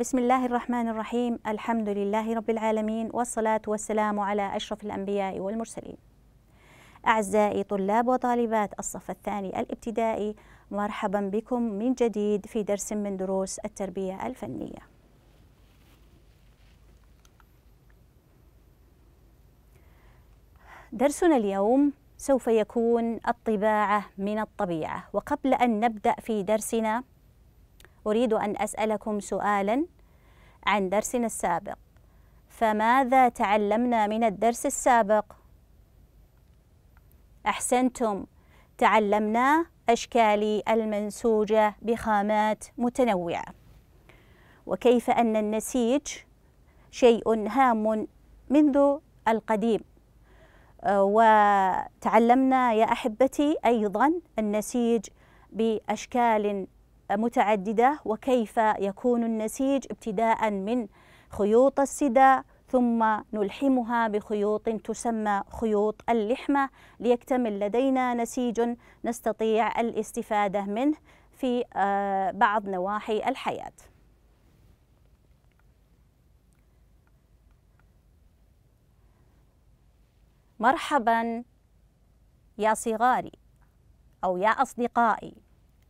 بسم الله الرحمن الرحيم الحمد لله رب العالمين والصلاة والسلام على أشرف الأنبياء والمرسلين أعزائي طلاب وطالبات الصف الثاني الابتدائي مرحبا بكم من جديد في درس من دروس التربية الفنية درسنا اليوم سوف يكون الطباعة من الطبيعة وقبل أن نبدأ في درسنا أريد أن أسألكم سؤالا عن درسنا السابق فماذا تعلمنا من الدرس السابق؟ أحسنتم تعلمنا أشكال المنسوجة بخامات متنوعة وكيف أن النسيج شيء هام منذ القديم آه، وتعلمنا يا أحبتي أيضا النسيج بأشكال متعددة وكيف يكون النسيج ابتداء من خيوط السدى ثم نلحمها بخيوط تسمى خيوط اللحمة ليكتمل لدينا نسيج نستطيع الاستفادة منه في آه، بعض نواحي الحياة مرحبا يا صغاري أو يا أصدقائي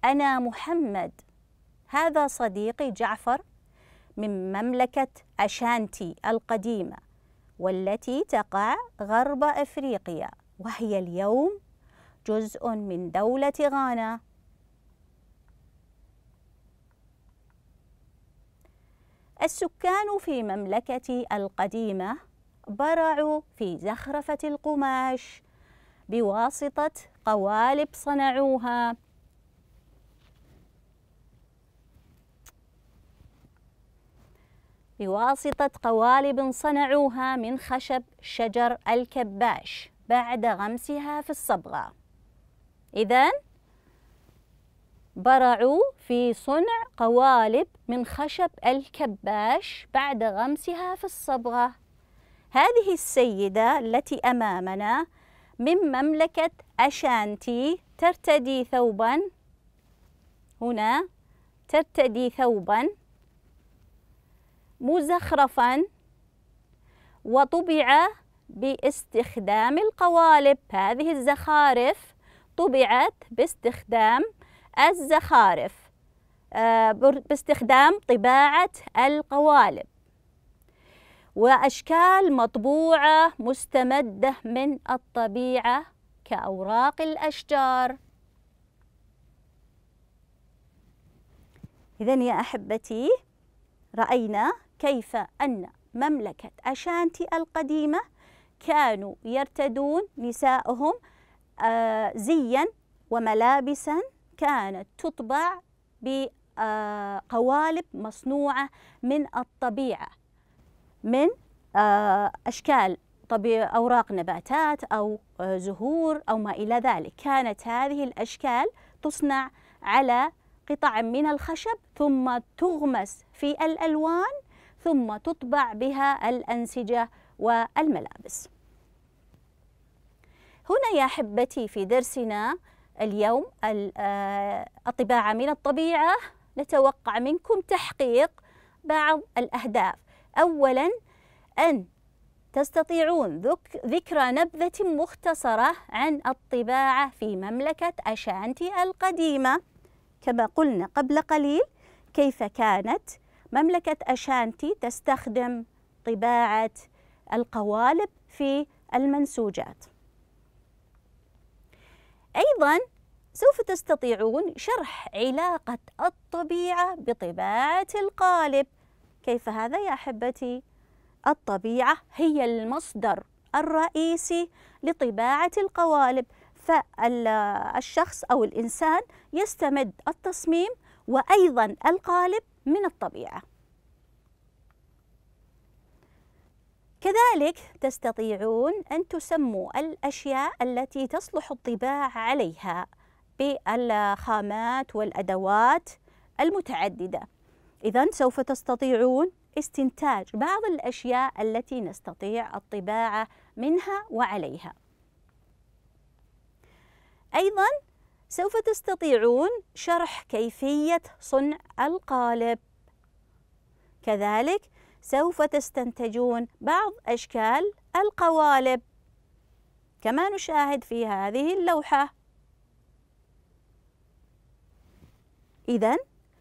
أنا محمد هذا صديقي جعفر من مملكة أشانتي القديمة والتي تقع غرب أفريقيا وهي اليوم جزء من دولة غانا السكان في مملكتي القديمة برعوا في زخرفة القماش بواسطة قوالب صنعوها بواسطة قوالب صنعوها من خشب شجر الكباش بعد غمسها في الصبغة إذا برعوا في صنع قوالب من خشب الكباش بعد غمسها في الصبغة هذه السيدة التي أمامنا من مملكة أشانتي ترتدي ثوبا هنا ترتدي ثوبا مزخرفا وطبع باستخدام القوالب هذه الزخارف طبعت باستخدام الزخارف آه، باستخدام طباعة القوالب وأشكال مطبوعة مستمدة من الطبيعة كأوراق الأشجار إذا يا أحبتي رأينا كيف أن مملكة أشانتي القديمة كانوا يرتدون نساءهم آه، زيا وملابسا كانت تطبع بقوالب آه، مصنوعة من الطبيعة من آه، أشكال طبيعة أوراق نباتات أو زهور أو ما إلى ذلك كانت هذه الأشكال تصنع على قطع من الخشب ثم تغمس في الألوان ثم تطبع بها الأنسجة والملابس هنا يا حبتي في درسنا اليوم الطباعة آه، من الطبيعة نتوقع منكم تحقيق بعض الأهداف أولا أن تستطيعون ذكر نبذة مختصرة عن الطباعة في مملكة أشانتي القديمة كما قلنا قبل قليل كيف كانت مملكة أشانتي تستخدم طباعة القوالب في المنسوجات أيضا سوف تستطيعون شرح علاقة الطبيعة بطباعة القالب كيف هذا يا أحبتي؟ الطبيعة هي المصدر الرئيسي لطباعة القوالب فالشخص أو الإنسان يستمد التصميم وأيضا القالب من الطبيعة كذلك تستطيعون أن تسموا الأشياء التي تصلح الطباع عليها بالخامات والأدوات المتعددة إذا سوف تستطيعون استنتاج بعض الأشياء التي نستطيع الطباعة منها وعليها أيضا سوف تستطيعون شرح كيفية صنع القالب كذلك سوف تستنتجون بعض أشكال القوالب كما نشاهد في هذه اللوحة إذا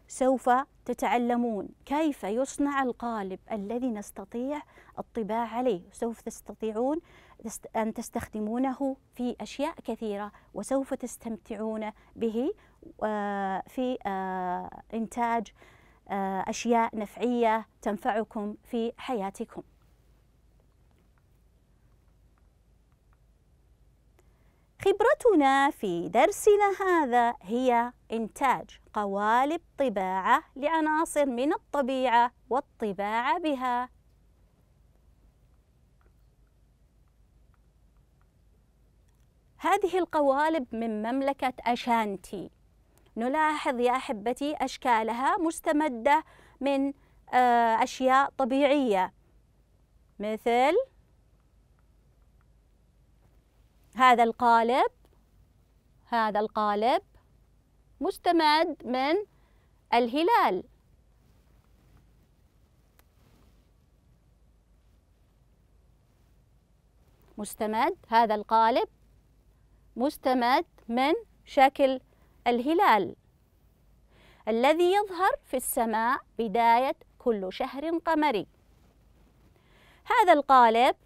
سوف تتعلمون كيف يصنع القالب الذي نستطيع الطباع عليه سوف تستطيعون أن تستخدمونه في أشياء كثيرة وسوف تستمتعون به في إنتاج أشياء نفعية تنفعكم في حياتكم خبرتنا في درسنا هذا هي إنتاج قوالب طباعة لعناصر من الطبيعة والطباعة بها هذه القوالب من مملكة أشانتي نلاحظ يا أحبتي أشكالها مستمدة من آه، أشياء طبيعية مثل هذا القالب هذا القالب مستمد من الهلال مستمد هذا القالب مستمد من شكل الهلال الذي يظهر في السماء بداية كل شهر قمري هذا القالب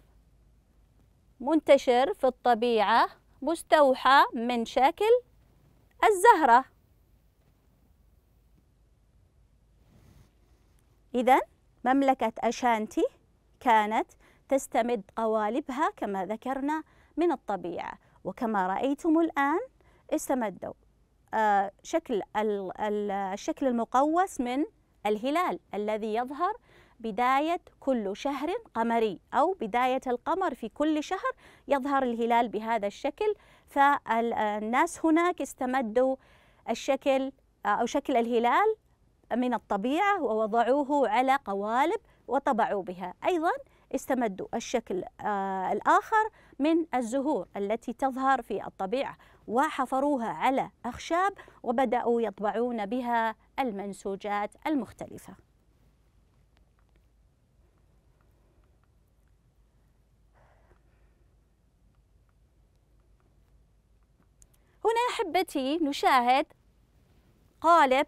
منتشر في الطبيعة مستوحى من شكل الزهرة إذا مملكة أشانتي كانت تستمد قوالبها كما ذكرنا من الطبيعة وكما رأيتم الآن استمدوا آه، شكل الشكل المقوس من الهلال الذي يظهر بداية كل شهر قمري أو بداية القمر في كل شهر يظهر الهلال بهذا الشكل فالناس هناك استمدوا الشكل آه، أو شكل الهلال من الطبيعة ووضعوه على قوالب وطبعوا بها أيضا استمدوا الشكل آه، الآخر من الزهور التي تظهر في الطبيعة وحفروها على أخشاب وبدأوا يطبعون بها المنسوجات المختلفة هنا أحبتي نشاهد قالب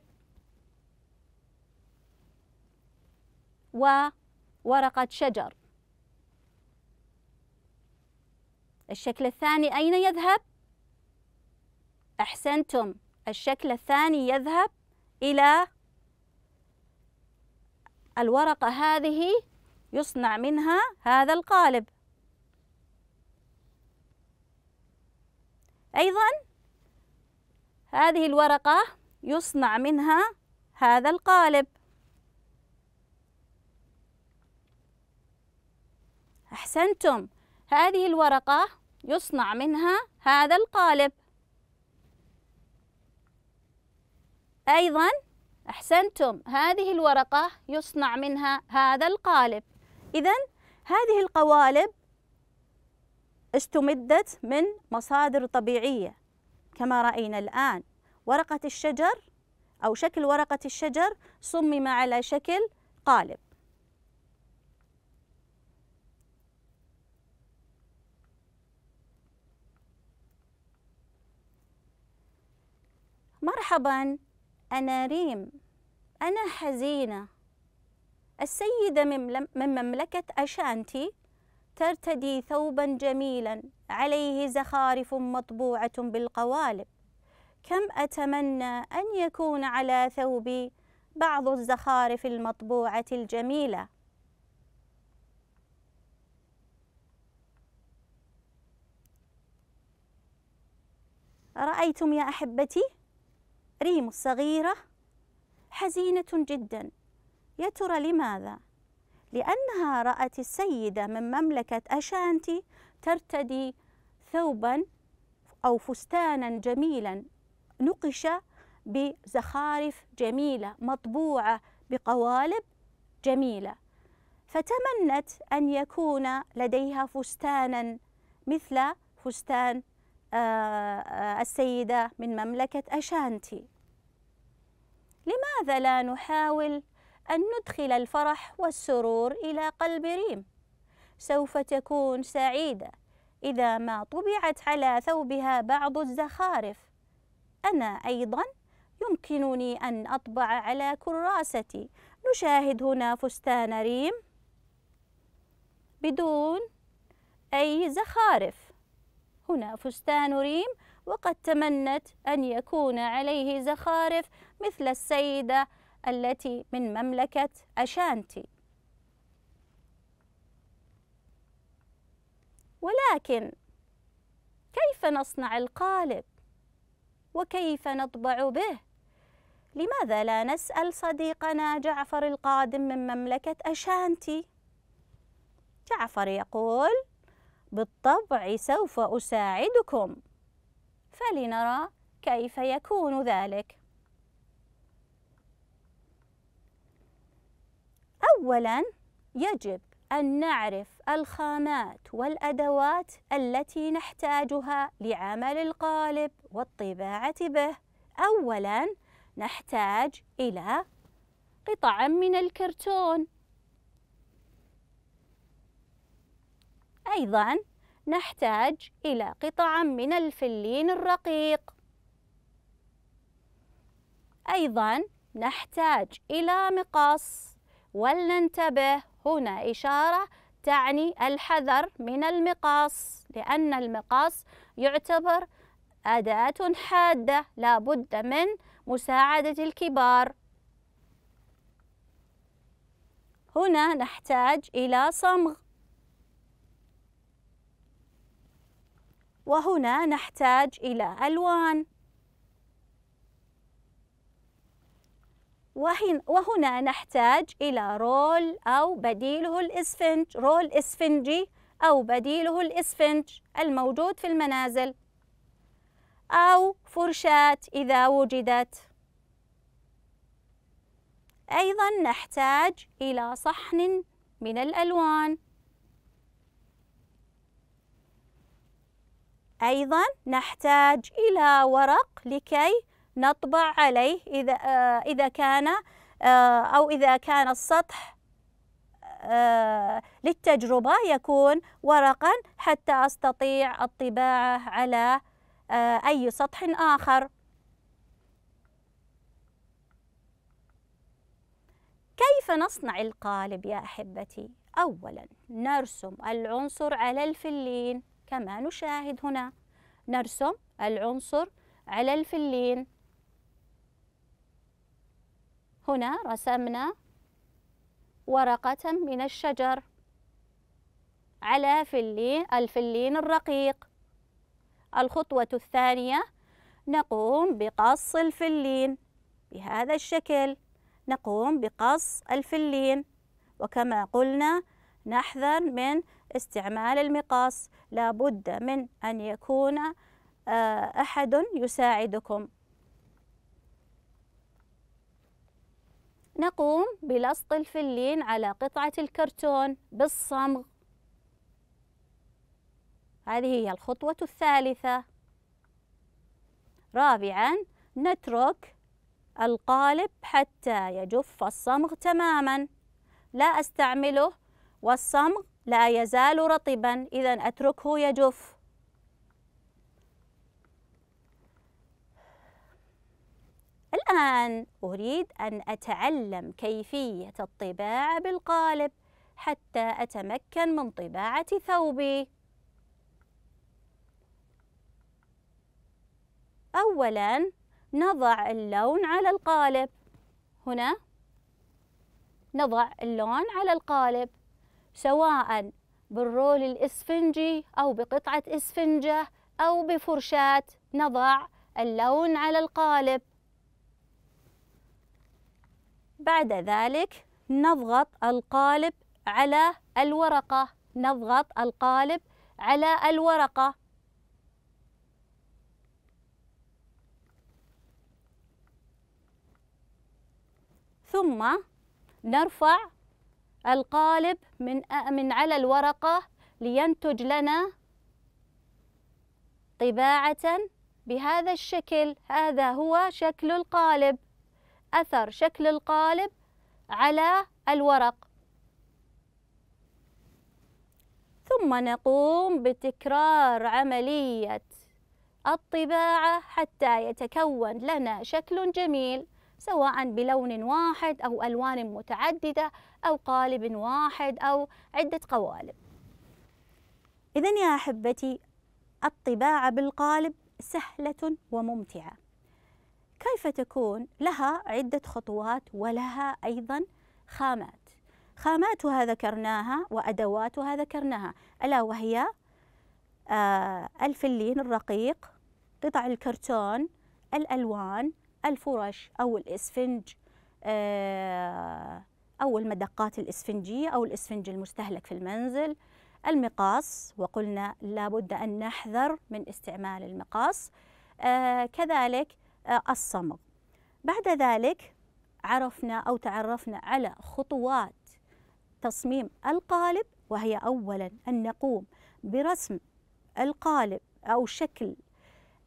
وورقة شجر الشكل الثاني أين يذهب؟ أحسنتم الشكل الثاني يذهب إلى الورقة هذه يصنع منها هذا القالب أيضا هذه الورقة يصنع منها هذا القالب أحسنتم هذه الورقة يصنع منها هذا القالب أيضا أحسنتم هذه الورقة يصنع منها هذا القالب إذا هذه القوالب استمدت من مصادر طبيعية كما رأينا الآن ورقة الشجر أو شكل ورقة الشجر صمم على شكل قالب مرحبا أنا ريم أنا حزينة السيدة من مملكة أشانتي ترتدي ثوبا جميلا عليه زخارف مطبوعة بالقوالب كم أتمنى أن يكون على ثوبي بعض الزخارف المطبوعة الجميلة أرأيتم يا أحبتي ريم الصغيرة حزينة جدا يا ترى لماذا؟ لأنها رأت السيدة من مملكة أشانتي ترتدي ثوبا أو فستانا جميلا نقش بزخارف جميلة مطبوعة بقوالب جميلة فتمنت أن يكون لديها فستانا مثل فستان آه، آه، السيدة من مملكة أشانتي لماذا لا نحاول أن ندخل الفرح والسرور إلى قلب ريم سوف تكون سعيدة إذا ما طبعت على ثوبها بعض الزخارف أنا أيضا يمكنني أن أطبع على كراستي نشاهد هنا فستان ريم بدون أي زخارف هنا فستان ريم وقد تمنت أن يكون عليه زخارف مثل السيدة التي من مملكة أشانتي ولكن كيف نصنع القالب وكيف نطبع به لماذا لا نسأل صديقنا جعفر القادم من مملكة أشانتي؟ جعفر يقول بالطبع سوف أساعدكم فلنرى كيف يكون ذلك أولا يجب أن نعرف الخامات والأدوات التي نحتاجها لعمل القالب والطباعة به أولا نحتاج إلى قطعا من الكرتون أيضا نحتاج إلى قطع من الفلين الرقيق أيضا نحتاج إلى مقص ولننتبه هنا إشارة تعني الحذر من المقص لأن المقص يعتبر أداة حادة لا بد من مساعدة الكبار هنا نحتاج إلى صمغ وهنا نحتاج إلى ألوان وهنا نحتاج إلى رول أو بديله الإسفنج رول إسفنجي أو بديله الإسفنج الموجود في المنازل أو فرشاة إذا وجدت أيضا نحتاج إلى صحن من الألوان أيضا نحتاج إلى ورق لكي نطبع عليه إذا, آه، إذا كان آه، أو إذا كان السطح آه، للتجربة يكون ورقا حتى أستطيع الطباعة على أي سطح آخر كيف نصنع القالب يا أحبتي؟ أولا نرسم العنصر على الفلين كما نشاهد هنا نرسم العنصر على الفلين هنا رسمنا ورقة من الشجر على فلين الفلين الرقيق الخطوة الثانية نقوم بقص الفلين بهذا الشكل نقوم بقص الفلين وكما قلنا نحذر من استعمال المقاس لابد من أن يكون آه، أحد يساعدكم نقوم بلصق الفلين على قطعة الكرتون بالصمغ هذه هي الخطوة الثالثة رابعا نترك القالب حتى يجف الصمغ تماما لا أستعمله والصمغ لا يزال رطبا إذا أتركه يجف الآن أريد أن أتعلم كيفية الطباعة بالقالب حتى أتمكن من طباعة ثوبي أولاً نضع اللون على القالب هنا نضع اللون على القالب سواء بالرول الإسفنجي أو بقطعة إسفنجة أو بفرشاة نضع اللون على القالب بعد ذلك نضغط القالب على الورقة نضغط القالب على الورقة ثم نرفع القالب من من على الورقة لينتج لنا طباعة بهذا الشكل هذا هو شكل القالب أثر شكل القالب على الورق ثم نقوم بتكرار عملية الطباعة حتى يتكون لنا شكل جميل سواء بلون واحد أو ألوان متعددة أو قالب واحد أو عدة قوالب إذا يا أحبتي الطباعة بالقالب سهلة وممتعة كيف تكون؟ لها عدة خطوات ولها أيضا خامات خاماتها ذكرناها وأدواتها ذكرناها ألا وهي آه، الفلين الرقيق قطع الكرتون الألوان الفرش أو الإسفنج آه، أو المدقات الإسفنجية أو الإسفنج المستهلك في المنزل المقاس وقلنا لابد أن نحذر من استعمال المقاس آه، كذلك آه، الصمغ بعد ذلك عرفنا أو تعرفنا على خطوات تصميم القالب وهي أولا أن نقوم برسم القالب أو شكل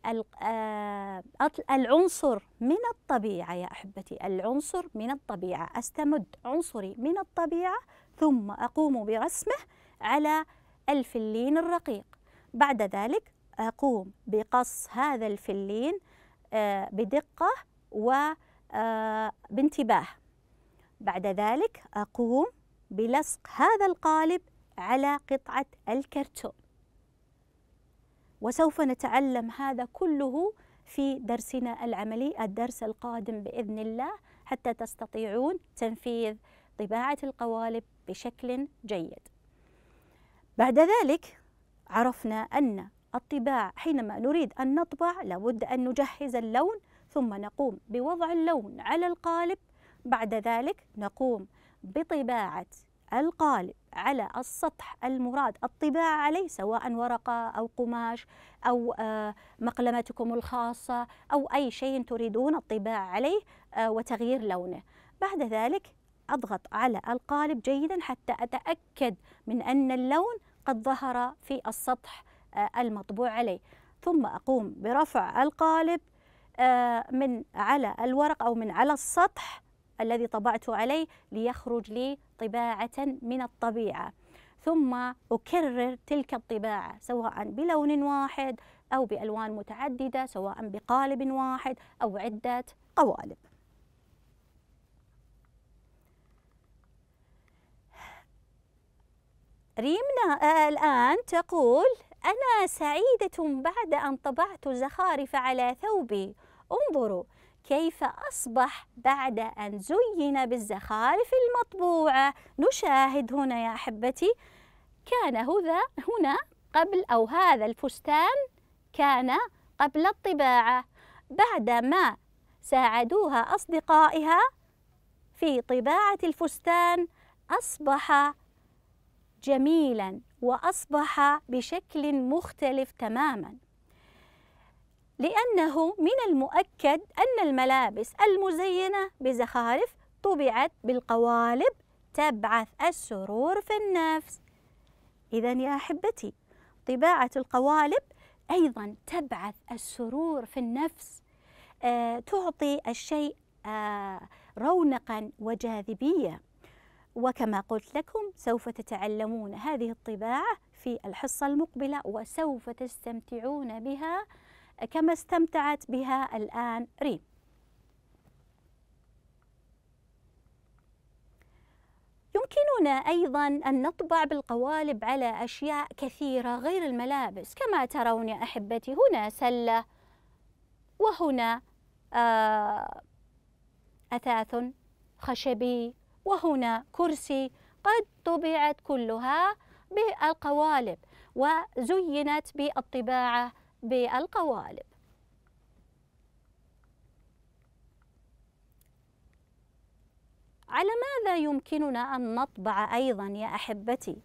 آه، العنصر من الطبيعة يا أحبتي العنصر من الطبيعة أستمد عنصري من الطبيعة ثم أقوم برسمه على الفلين الرقيق بعد ذلك أقوم بقص هذا الفلين آه، بدقة وبانتباه آه، بعد ذلك أقوم بلصق هذا القالب على قطعة الكرتون وسوف نتعلم هذا كله في درسنا العملي الدرس القادم باذن الله حتى تستطيعون تنفيذ طباعه القوالب بشكل جيد. بعد ذلك عرفنا ان الطباع حينما نريد ان نطبع لابد ان نجهز اللون ثم نقوم بوضع اللون على القالب بعد ذلك نقوم بطباعه القالب على السطح المراد الطباعة عليه سواء ورقة أو قماش أو آه، مقلمتكم الخاصة أو أي شيء تريدون الطباعة عليه آه، وتغيير لونه بعد ذلك أضغط على القالب جيدا حتى أتأكد من أن اللون قد ظهر في السطح آه، المطبوع عليه ثم أقوم برفع القالب من على الورق أو من على السطح الذي طبعته عليه ليخرج لي طباعة من الطبيعة ثم أكرر تلك الطباعة سواء بلون واحد أو بألوان متعددة سواء بقالب واحد أو عدة قوالب ريمنا آه، الآن تقول أنا سعيدة بعد أن طبعت زخارف على ثوبي انظروا كيف أصبح بعد أن زين بالزخارف المطبوعة نشاهد هنا يا أحبتي كان هذا هنا قبل أو هذا الفستان كان قبل الطباعة بعدما ساعدوها أصدقائها في طباعة الفستان أصبح جميلا وأصبح بشكل مختلف تماما لأنه من المؤكد أن الملابس المزينة بزخارف طبعت بالقوالب تبعث السرور في النفس إذا يا أحبتي طباعة القوالب أيضا تبعث السرور في النفس آه، تعطي الشيء آه، رونقا وجاذبية وكما قلت لكم سوف تتعلمون هذه الطباعة في الحصة المقبلة وسوف تستمتعون بها كما استمتعت بها الآن ريم يمكننا أيضا أن نطبع بالقوالب على أشياء كثيرة غير الملابس كما ترون يا أحبتي هنا سلة وهنا آه أثاث خشبي وهنا كرسي قد طبعت كلها بالقوالب وزينت بالطباعة بالقوالب على ماذا يمكننا أن نطبع أيضا يا أحبتي؟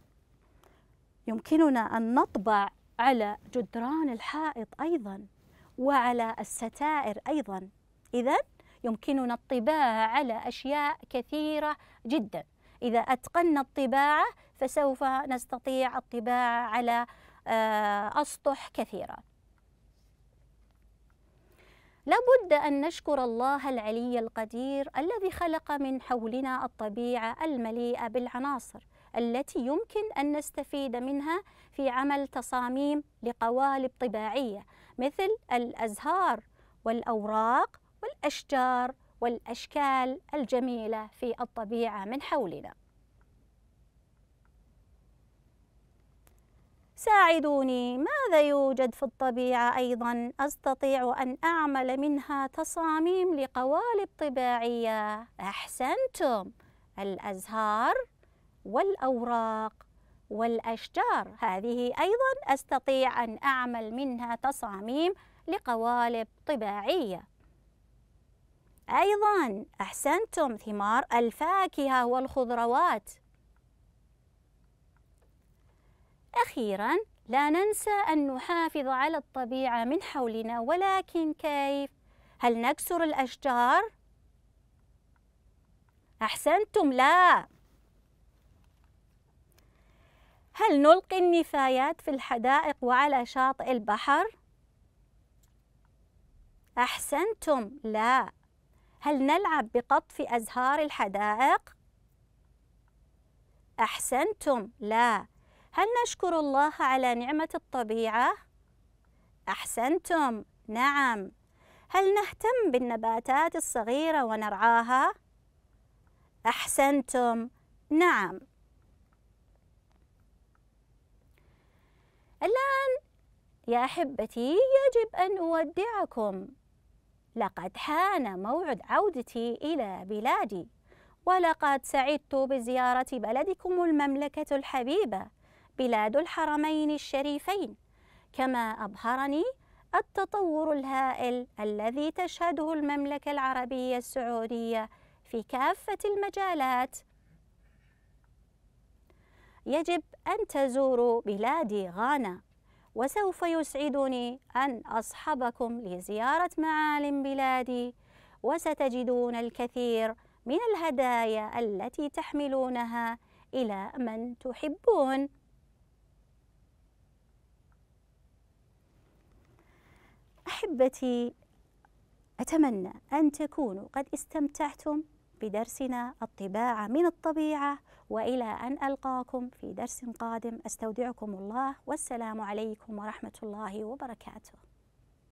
يمكننا أن نطبع على جدران الحائط أيضا وعلى الستائر أيضا إذا يمكننا الطباعة على أشياء كثيرة جدا إذا أتقنا الطباعة فسوف نستطيع الطباعة على آه، أسطح كثيرة لابد أن نشكر الله العلي القدير الذي خلق من حولنا الطبيعة المليئة بالعناصر التي يمكن أن نستفيد منها في عمل تصاميم لقوالب طباعية مثل الأزهار والأوراق والأشجار والأشكال الجميلة في الطبيعة من حولنا ساعدوني ماذا يوجد في الطبيعة أيضا أستطيع أن أعمل منها تصاميم لقوالب طباعية أحسنتم الأزهار والأوراق والأشجار هذه أيضا أستطيع أن أعمل منها تصاميم لقوالب طباعية أيضا أحسنتم ثمار الفاكهة والخضروات أخيرا لا ننسى أن نحافظ على الطبيعة من حولنا ولكن كيف؟ هل نكسر الأشجار؟ أحسنتم لا هل نلقي النفايات في الحدائق وعلى شاطئ البحر؟ أحسنتم لا هل نلعب بقطف أزهار الحدائق؟ أحسنتم لا هل نشكر الله على نعمة الطبيعة؟ أحسنتم، نعم. هل نهتم بالنباتات الصغيرة ونرعاها؟ أحسنتم، نعم. الآن يا أحبتي يجب أن أودعكم لقد حان موعد عودتي إلى بلادي ولقد سعدت بزيارة بلدكم المملكة الحبيبة بلاد الحرمين الشريفين كما أبهرني التطور الهائل الذي تشهده المملكة العربية السعودية في كافة المجالات يجب أن تزوروا بلادي غانا وسوف يسعدني أن أصحبكم لزيارة معالم بلادي وستجدون الكثير من الهدايا التي تحملونها إلى من تحبون احبتي اتمنى ان تكونوا قد استمتعتم بدرسنا الطباعه من الطبيعه والى ان القاكم في درس قادم استودعكم الله والسلام عليكم ورحمه الله وبركاته